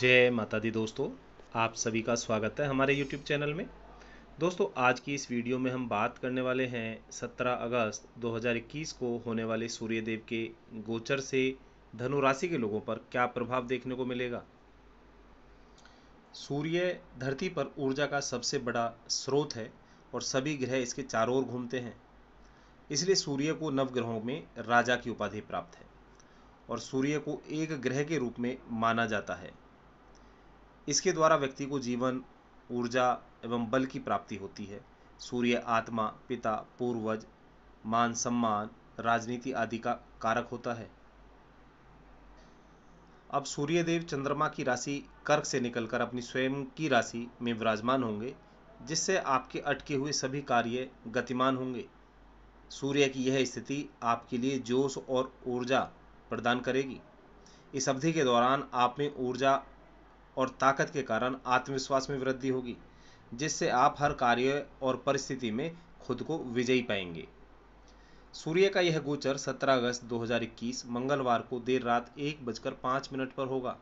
जय माता दी दोस्तों आप सभी का स्वागत है हमारे YouTube चैनल में दोस्तों आज की इस वीडियो में हम बात करने वाले हैं 17 अगस्त 2021 को होने वाले सूर्यदेव के गोचर से धनु राशि के लोगों पर क्या प्रभाव देखने को मिलेगा सूर्य धरती पर ऊर्जा का सबसे बड़ा स्रोत है और सभी ग्रह इसके चारों ओर घूमते हैं इसलिए सूर्य को नवग्रहों में राजा की उपाधि प्राप्त है और सूर्य को एक ग्रह के रूप में माना जाता है इसके द्वारा व्यक्ति को जीवन ऊर्जा एवं बल की प्राप्ति होती है सूर्य आत्मा पिता पूर्वज मान सम्मान राजनीति आदि का कारक होता है अब सूर्यदेव चंद्रमा की राशि कर्क से निकलकर अपनी स्वयं की राशि में विराजमान होंगे जिससे आपके अटके हुए सभी कार्य गतिमान होंगे सूर्य की यह स्थिति आपके लिए जोश और ऊर्जा प्रदान करेगी इस अवधि के दौरान आप में ऊर्जा और ताकत के कारण आत्मविश्वास में वृद्धि होगी जिससे आप हर कार्य और परिस्थिति में खुद को विजयी पाएंगे सूर्य का यह गोचर 17 अगस्त 2021 मंगलवार को देर रात एक बजकर पाँच मिनट पर होगा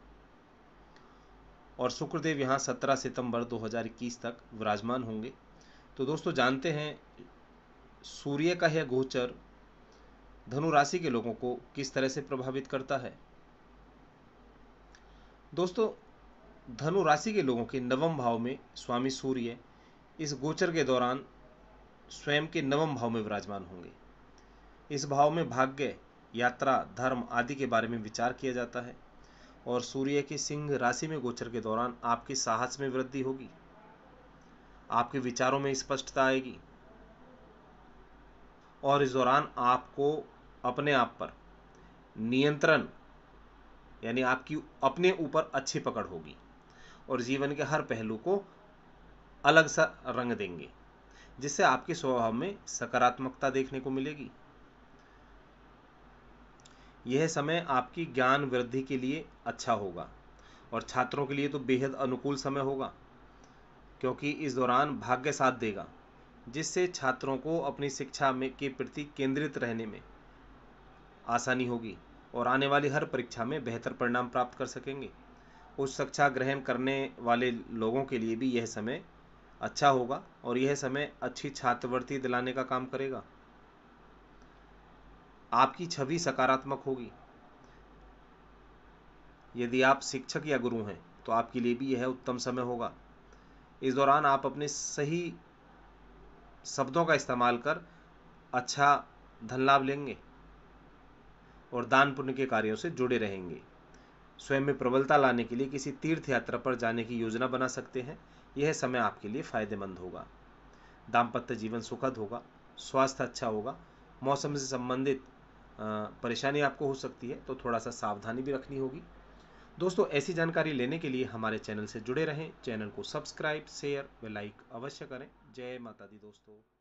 और शुक्रदेव यहाँ 17 सितंबर 2021 तक विराजमान होंगे तो दोस्तों जानते हैं सूर्य का यह गोचर धनु राशि के लोगों को किस तरह से प्रभावित करता है दोस्तों धनु राशि के लोगों के नवम भाव में स्वामी सूर्य इस गोचर के दौरान स्वयं के नवम भाव में विराजमान होंगे इस भाव में भाग्य यात्रा धर्म आदि के बारे में विचार किया जाता है और सूर्य के सिंह राशि में गोचर के दौरान आपके साहस में वृद्धि होगी आपके विचारों में स्पष्टता आएगी और इस दौरान आपको अपने आप पर नियंत्रण यानी आपकी अपने ऊपर अच्छी पकड़ होगी और जीवन के हर पहलू को अलग सा रंग देंगे जिससे आपके स्वभाव में सकारात्मकता देखने को मिलेगी यह समय आपकी ज्ञान वृद्धि के लिए अच्छा होगा और छात्रों के लिए तो बेहद अनुकूल समय होगा क्योंकि इस दौरान भाग्य साथ देगा जिससे छात्रों को अपनी शिक्षा में के प्रति केंद्रित रहने में आसानी होगी और आने वाली हर परीक्षा में बेहतर परिणाम प्राप्त कर सकेंगे उस शिक्षा ग्रहण करने वाले लोगों के लिए भी यह समय अच्छा होगा और यह समय अच्छी छात्रवृत्ति दिलाने का काम करेगा आपकी छवि सकारात्मक होगी यदि आप शिक्षक या गुरु हैं तो आपके लिए भी यह उत्तम समय होगा इस दौरान आप अपने सही शब्दों का इस्तेमाल कर अच्छा धन लाभ लेंगे और दान पुण्य के कार्यों से जुड़े रहेंगे स्वयं में प्रबलता लाने के लिए किसी तीर्थ यात्रा पर जाने की योजना बना सकते हैं यह समय आपके लिए फायदेमंद होगा दाम्पत्य जीवन सुखद होगा स्वास्थ्य अच्छा होगा मौसम से संबंधित परेशानी आपको हो सकती है तो थोड़ा सा सावधानी भी रखनी होगी दोस्तों ऐसी जानकारी लेने के लिए हमारे चैनल से जुड़े रहें चैनल को सब्सक्राइब शेयर व लाइक अवश्य करें जय माता दी दोस्तों